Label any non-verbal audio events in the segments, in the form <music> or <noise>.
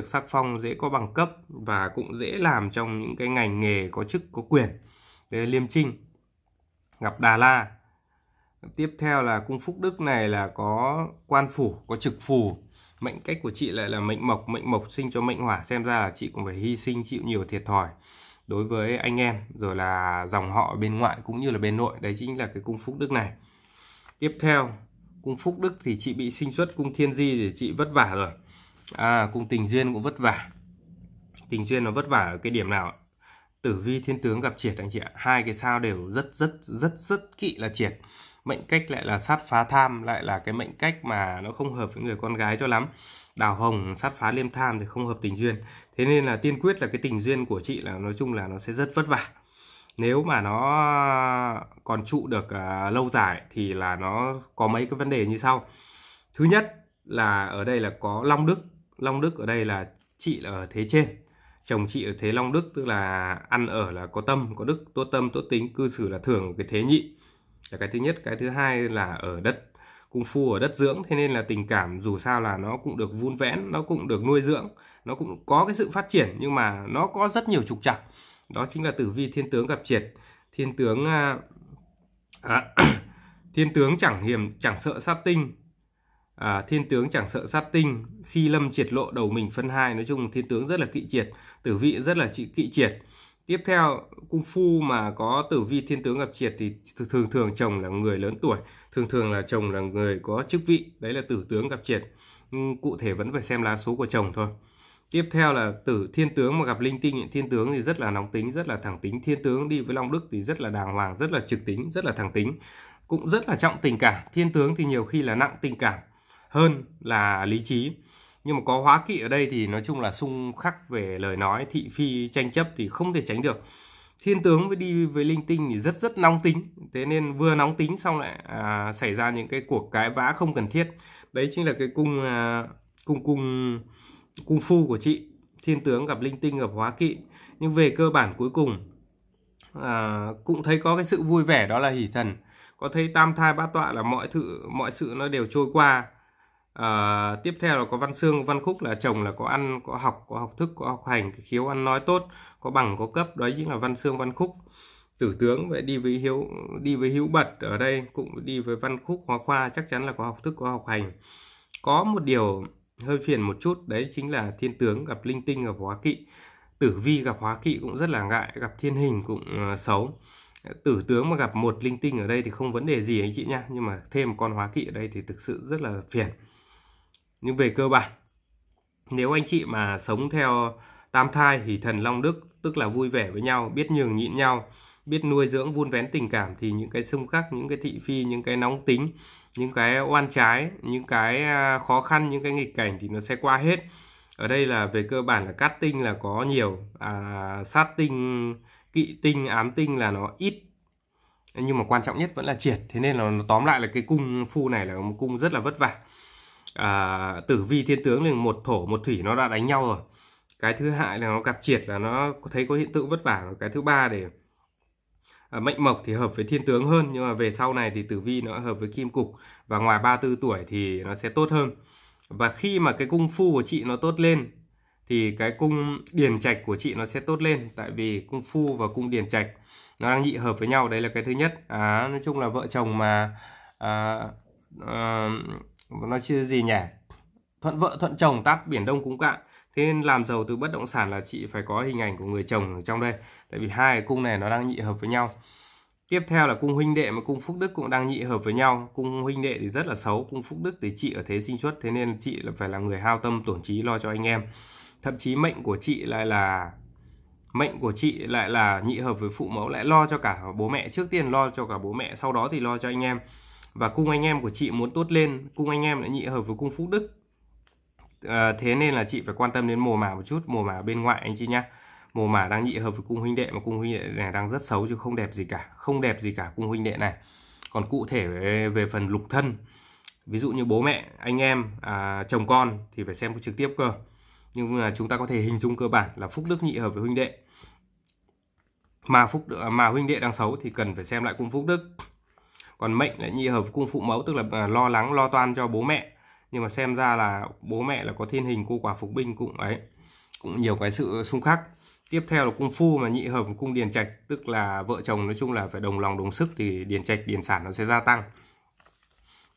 việc sắc phong dễ có bằng cấp và cũng dễ làm trong những cái ngành nghề có chức có quyền đấy liêm trinh gặp đà la tiếp theo là cung phúc đức này là có quan phủ có trực phủ. mệnh cách của chị lại là mệnh mộc mệnh mộc sinh cho mệnh hỏa xem ra là chị cũng phải hy sinh chịu nhiều thiệt thòi đối với anh em rồi là dòng họ bên ngoại cũng như là bên nội đấy chính là cái cung phúc đức này tiếp theo cung phúc đức thì chị bị sinh xuất cung thiên di thì chị vất vả rồi à cung tình duyên cũng vất vả tình duyên nó vất vả ở cái điểm nào tử vi thiên tướng gặp triệt anh chị ạ hai cái sao đều rất rất rất rất kỵ là triệt mệnh cách lại là sát phá tham lại là cái mệnh cách mà nó không hợp với người con gái cho lắm đào hồng sát phá liêm tham thì không hợp tình duyên thế nên là tiên quyết là cái tình duyên của chị là nói chung là nó sẽ rất vất vả nếu mà nó còn trụ được uh, lâu dài thì là nó có mấy cái vấn đề như sau thứ nhất là ở đây là có long đức Long Đức ở đây là chị là ở thế trên chồng chị ở thế Long Đức tức là ăn ở là có tâm có đức tốt tâm tốt tính cư xử là thường cái thế nhị là cái thứ nhất cái thứ hai là ở đất cung phu ở đất dưỡng thế nên là tình cảm dù sao là nó cũng được vun vẽn nó cũng được nuôi dưỡng nó cũng có cái sự phát triển nhưng mà nó có rất nhiều trục trặc đó chính là tử vi thiên tướng gặp triệt thiên tướng à, <coughs> thiên tướng chẳng hiểm chẳng sợ sát tinh à, thiên tướng chẳng sợ sát tinh khi lâm triệt lộ đầu mình phân hai nói chung thiên tướng rất là kỵ triệt tử vị rất là trị kỵ triệt tiếp theo cung phu mà có tử vi thiên tướng gặp triệt thì thường thường chồng là người lớn tuổi thường thường là chồng là người có chức vị đấy là tử tướng gặp triệt cụ thể vẫn phải xem lá số của chồng thôi tiếp theo là tử thiên tướng mà gặp linh tinh thiên tướng thì rất là nóng tính rất là thẳng tính thiên tướng đi với long đức thì rất là đàng hoàng rất là trực tính rất là thẳng tính cũng rất là trọng tình cảm thiên tướng thì nhiều khi là nặng tình cảm hơn là lý trí nhưng mà có hóa kỵ ở đây thì nói chung là xung khắc về lời nói thị phi tranh chấp thì không thể tránh được thiên tướng với đi với linh tinh thì rất rất nóng tính thế nên vừa nóng tính xong lại à, xảy ra những cái cuộc cái vã không cần thiết đấy chính là cái cung à, cung cung cung phu của chị thiên tướng gặp linh tinh gặp hóa kỵ nhưng về cơ bản cuối cùng à, cũng thấy có cái sự vui vẻ đó là hỷ thần có thấy tam thai bát tọa là mọi thứ mọi sự nó đều trôi qua À, tiếp theo là có văn xương, văn khúc là chồng là có ăn, có học, có học thức, có học hành, khiếu ăn nói tốt, có bằng, có cấp, đấy chính là văn xương, văn khúc. Tử tướng vậy đi với hiếu đi với hữu bật ở đây cũng đi với văn khúc hóa khoa chắc chắn là có học thức có học hành. Có một điều hơi phiền một chút đấy chính là thiên tướng gặp linh tinh gặp hóa kỵ. Tử vi gặp hóa kỵ cũng rất là ngại, gặp thiên hình cũng ờ, xấu tử tướng mà gặp một linh tinh ở đây thì không vấn đề gì anh chị nhá nhưng mà thêm con hóa kỵ ở đây thì thực sự rất là phiền nhưng về cơ bản nếu anh chị mà sống theo tam thai thì thần long đức tức là vui vẻ với nhau biết nhường nhịn nhau biết nuôi dưỡng vun vén tình cảm thì những cái xung khắc những cái thị phi những cái nóng tính những cái oan trái những cái à, khó khăn những cái nghịch cảnh thì nó sẽ qua hết ở đây là về cơ bản là cát tinh là có nhiều à, sát tinh kỵ tinh ám tinh là nó ít nhưng mà quan trọng nhất vẫn là triệt thế nên là nó tóm lại là cái cung phu này là một cung rất là vất vả à, tử vi thiên tướng là một thổ một thủy nó đã đánh nhau rồi cái thứ hai là nó gặp triệt là nó thấy có hiện tượng vất vả cái thứ ba để à, mệnh mộc thì hợp với thiên tướng hơn nhưng mà về sau này thì tử vi nó hợp với kim cục và ngoài 34 tuổi thì nó sẽ tốt hơn và khi mà cái cung phu của chị nó tốt lên thì cái cung điền trạch của chị nó sẽ tốt lên tại vì cung phu và cung điền trạch nó đang nhị hợp với nhau đấy là cái thứ nhất à, nói chung là vợ chồng mà à, à, nói chia gì nhỉ thuận vợ thuận chồng tát biển đông cũng cạn thế nên làm giàu từ bất động sản là chị phải có hình ảnh của người chồng ở trong đây tại vì hai cung này nó đang nhị hợp với nhau tiếp theo là cung huynh đệ mà cung phúc đức cũng đang nhị hợp với nhau cung huynh đệ thì rất là xấu cung phúc đức thì chị ở thế sinh xuất thế nên chị là phải là người hao tâm tổn trí lo cho anh em thậm chí mệnh của chị lại là mệnh của chị lại là nhị hợp với phụ mẫu lại lo cho cả bố mẹ trước tiên lo cho cả bố mẹ sau đó thì lo cho anh em và cung anh em của chị muốn tốt lên cung anh em lại nhị hợp với cung phúc đức à, thế nên là chị phải quan tâm đến mồ mả một chút mồ mả bên ngoại anh chị nhá mồ mả đang nhị hợp với cung huynh đệ mà cung huynh đệ này đang rất xấu chứ không đẹp gì cả không đẹp gì cả cung huynh đệ này còn cụ thể về, về phần lục thân ví dụ như bố mẹ anh em à, chồng con thì phải xem trực tiếp cơ nhưng mà chúng ta có thể hình dung cơ bản là phúc đức nhị hợp với huynh đệ mà phúc mà huynh đệ đang xấu thì cần phải xem lại cung phúc đức còn mệnh lại nhi hợp cung phụ mẫu tức là à, lo lắng lo toan cho bố mẹ nhưng mà xem ra là bố mẹ là có thiên hình cô quả phục binh cũng ấy cũng nhiều cái sự xung khắc tiếp theo là cung phu mà nhị hợp cung điền trạch tức là vợ chồng nói chung là phải đồng lòng đồng sức thì điền trạch điền sản nó sẽ gia tăng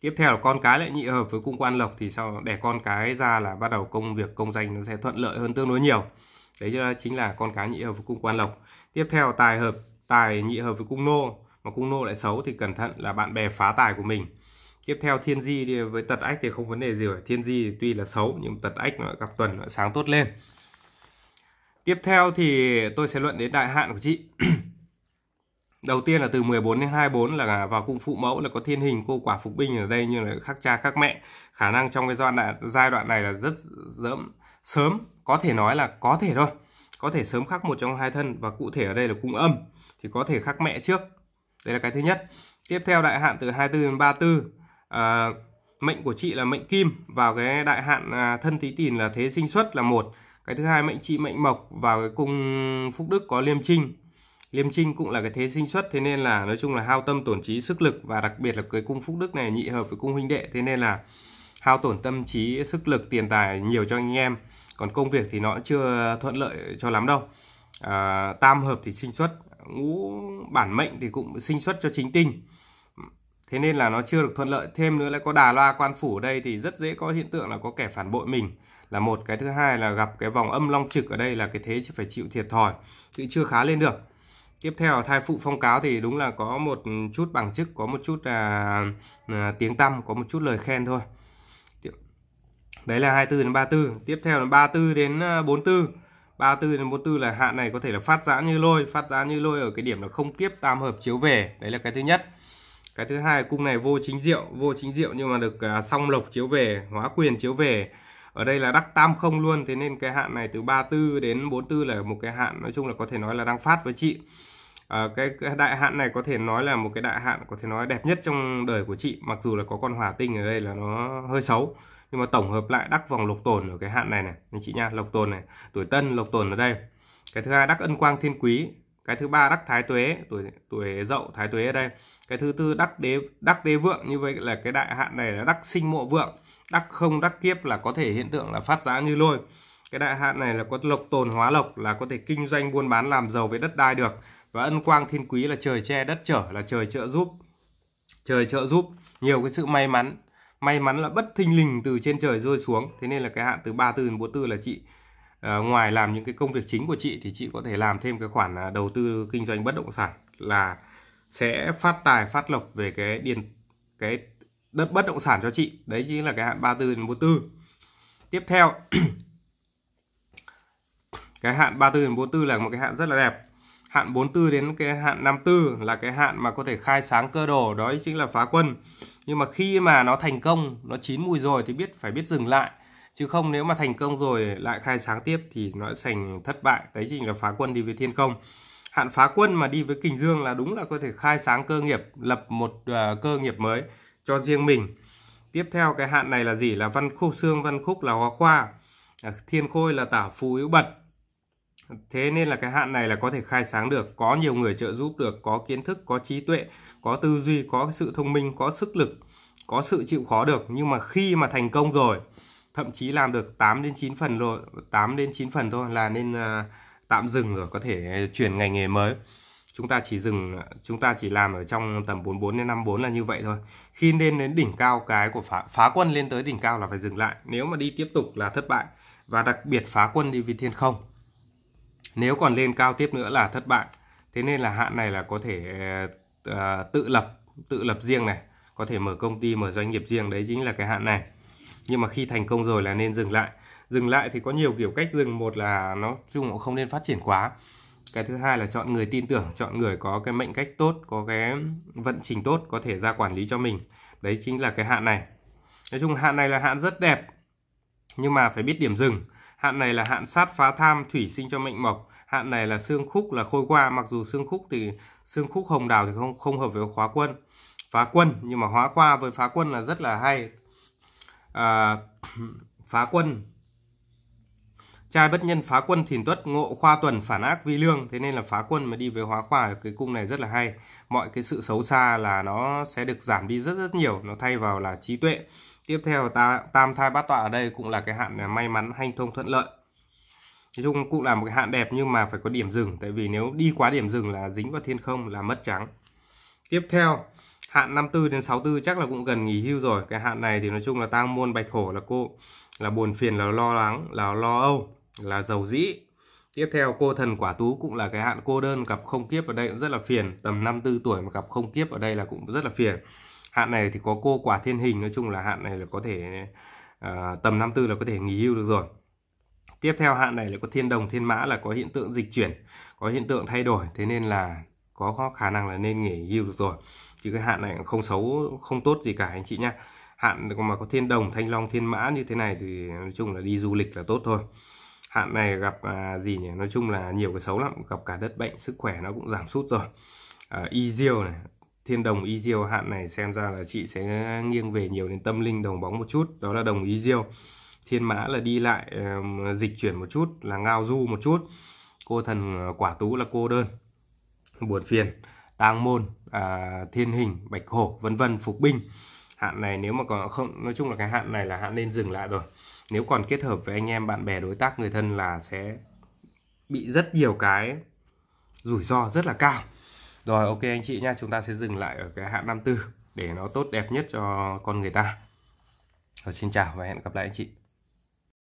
tiếp theo là con cái lại nhị hợp với cung quan lộc thì sau đẻ con cái ra là bắt đầu công việc công danh nó sẽ thuận lợi hơn tương đối nhiều đấy chính là con cái nhị hợp với cung quan lộc tiếp theo tài hợp tài nhị hợp với cung nô mà cung nô lại xấu thì cẩn thận là bạn bè phá tài của mình tiếp theo thiên di thì với tật ách thì không vấn đề gì rồi thiên di tuy là xấu nhưng tật ách nó gặp tuần nó sáng tốt lên tiếp theo thì tôi sẽ luận đến đại hạn của chị <clears throat> đầu tiên là từ 14 đến 24 là vào cung phụ mẫu là có thiên hình cô quả phục binh ở đây như là khắc cha khắc mẹ khả năng trong cái giai đoạn giai đoạn này là rất dẫm sớm có thể nói là có thể thôi có thể sớm khắc một trong hai thân và cụ thể ở đây là cung âm thì có thể khắc mẹ trước đây là cái thứ nhất. Tiếp theo đại hạn từ 24 đến 34. À, mệnh của chị là mệnh kim vào cái đại hạn à, thân tí tìn là thế sinh xuất là một. Cái thứ hai mệnh chị mệnh mộc vào cái cung phúc đức có liêm trinh. Liêm trinh cũng là cái thế sinh xuất thế nên là nói chung là hao tâm tổn trí sức lực và đặc biệt là cái cung phúc đức này nhị hợp với cung huynh đệ thế nên là hao tổn tâm trí sức lực tiền tài nhiều cho anh em còn công việc thì nó chưa thuận lợi cho lắm đâu à, tam hợp thì sinh xuất ngũ bản mệnh thì cũng sinh xuất cho chính tinh thế nên là nó chưa được thuận lợi thêm nữa lại có đà loa quan phủ ở đây thì rất dễ có hiện tượng là có kẻ phản bội mình là một cái thứ hai là gặp cái vòng âm long trực ở đây là cái thế chứ phải chịu thiệt thòi tự chưa khá lên được tiếp theo thai phụ phong cáo thì đúng là có một chút bằng chức có một chút à, à, tiếng tăm có một chút lời khen thôi đấy là 24 đến 34 tiếp theo là 34 đến 44 à, 34 đến 44 là hạn này có thể là phát giãn như lôi phát giãn như lôi ở cái điểm là không kiếp tam hợp chiếu về đấy là cái thứ nhất cái thứ hai cung này vô chính diệu vô chính diệu nhưng mà được à, song lộc chiếu về hóa quyền chiếu về ở đây là đắc tam không luôn thế nên cái hạn này từ 34 đến 44 là một cái hạn nói chung là có thể nói là đang phát với chị à, cái, cái đại hạn này có thể nói là một cái đại hạn có thể nói đẹp nhất trong đời của chị mặc dù là có con hỏa tinh ở đây là nó hơi xấu nhưng mà tổng hợp lại đắc vòng lộc tồn ở cái hạn này này anh chị nha lộc tồn này tuổi tân lộc tồn ở đây cái thứ hai đắc ân quang thiên quý cái thứ ba đắc thái tuế tuổi tuổi dậu thái tuế ở đây cái thứ tư đắc đế đắc đế vượng như vậy là cái đại hạn này là đắc sinh mộ vượng đắc không đắc kiếp là có thể hiện tượng là phát giá như lôi cái đại hạn này là có lộc tồn hóa lộc là có thể kinh doanh buôn bán làm giàu với đất đai được và ân quang thiên quý là trời che đất trở là trời trợ giúp trời trợ giúp nhiều cái sự may mắn may mắn là bất thình lình từ trên trời rơi xuống thế nên là cái hạn từ 34 đến 44 là chị à, ngoài làm những cái công việc chính của chị thì chị có thể làm thêm cái khoản à, đầu tư kinh doanh bất động sản là sẽ phát tài phát lộc về cái điền cái đất bất động sản cho chị đấy chính là cái hạn 34 đến 44 tiếp theo <coughs> cái hạn 34 đến 44 là một cái hạn rất là đẹp hạn 44 đến cái hạn 54 là cái hạn mà có thể khai sáng cơ đồ đó chính là phá quân nhưng mà khi mà nó thành công nó chín mùi rồi thì biết phải biết dừng lại chứ không nếu mà thành công rồi lại khai sáng tiếp thì nó thành thất bại đấy chính là phá quân đi với thiên không hạn phá quân mà đi với kình dương là đúng là có thể khai sáng cơ nghiệp lập một uh, cơ nghiệp mới cho riêng mình tiếp theo cái hạn này là gì là văn khúc xương văn khúc là hóa khoa à, thiên khôi là tả phù yếu bật Thế nên là cái hạn này là có thể khai sáng được, có nhiều người trợ giúp được, có kiến thức, có trí tuệ, có tư duy, có sự thông minh, có sức lực, có sự chịu khó được. Nhưng mà khi mà thành công rồi, thậm chí làm được 8 đến 9 phần rồi, 8 đến 9 phần thôi là nên à, tạm dừng rồi, có thể chuyển ngành nghề mới chúng ta chỉ dừng chúng ta chỉ làm ở trong tầm 44 đến 54 là như vậy thôi khi lên đến đỉnh cao cái của phá, phá quân lên tới đỉnh cao là phải dừng lại nếu mà đi tiếp tục là thất bại và đặc biệt phá quân đi vì thiên không nếu còn lên cao tiếp nữa là thất bại. Thế nên là hạn này là có thể uh, tự lập, tự lập riêng này, có thể mở công ty, mở doanh nghiệp riêng đấy chính là cái hạn này. Nhưng mà khi thành công rồi là nên dừng lại. Dừng lại thì có nhiều kiểu cách dừng, một là nó chung cũng không nên phát triển quá. Cái thứ hai là chọn người tin tưởng, chọn người có cái mệnh cách tốt, có cái vận trình tốt, có thể ra quản lý cho mình. Đấy chính là cái hạn này. Nói chung hạn này là hạn rất đẹp, nhưng mà phải biết điểm dừng Hạn này là hạn sát phá tham thủy sinh cho mệnh mộc. Hạn này là xương khúc là khôi qua, mặc dù xương khúc thì xương khúc hồng đào thì không không hợp với khóa quân. Phá quân nhưng mà hóa qua với phá quân là rất là hay. À, <clears throat> phá quân trai bất nhân phá quân thìn tuất ngộ khoa tuần phản ác vi lương thế nên là phá quân mà đi với hóa khoa cái cung này rất là hay mọi cái sự xấu xa là nó sẽ được giảm đi rất rất nhiều nó thay vào là trí tuệ tiếp theo ta tam thai bát tọa ở đây cũng là cái hạn à, may mắn hanh thông thuận lợi nói chung cũng là một cái hạn đẹp nhưng mà phải có điểm dừng tại vì nếu đi quá điểm dừng là dính vào thiên không là mất trắng tiếp theo hạn 54 đến 64 chắc là cũng gần nghỉ hưu rồi cái hạn này thì nói chung là tang môn bạch hổ là cô là buồn phiền là lo lắng là lo âu là giàu dĩ tiếp theo cô thần quả tú cũng là cái hạn cô đơn gặp không kiếp ở đây cũng rất là phiền tầm 54 tuổi mà gặp không kiếp ở đây là cũng rất là phiền hạn này thì có cô quả thiên hình nói chung là hạn này là có thể à, tầm năm tư là có thể nghỉ hưu được rồi tiếp theo hạn này là có thiên đồng thiên mã là có hiện tượng dịch chuyển có hiện tượng thay đổi thế nên là có khả năng là nên nghỉ hưu được rồi chứ cái hạn này không xấu không tốt gì cả anh chị nhá hạn mà có thiên đồng thanh long thiên mã như thế này thì nói chung là đi du lịch là tốt thôi hạn này gặp à, gì nhỉ nói chung là nhiều cái xấu lắm gặp cả đất bệnh sức khỏe nó cũng giảm sút rồi à, y diêu này thiên đồng y diêu hạn này xem ra là chị sẽ nghiêng về nhiều đến tâm linh đồng bóng một chút đó là đồng y diêu thiên mã là đi lại dịch chuyển một chút là ngao du một chút cô thần ờ, quả tú là cô đơn buồn phiền tang môn à, thiên hình bạch hổ vân vân phục binh hạn này nếu mà còn không nói chung là cái hạn này là hạn nên dừng lại rồi nếu còn kết hợp với anh em bạn bè đối tác người thân là sẽ bị rất nhiều cái rủi ro rất là cao rồi ok anh chị nha, chúng ta sẽ dừng lại ở cái hạn 54 để nó tốt đẹp nhất cho con người ta. Rồi xin chào và hẹn gặp lại anh chị.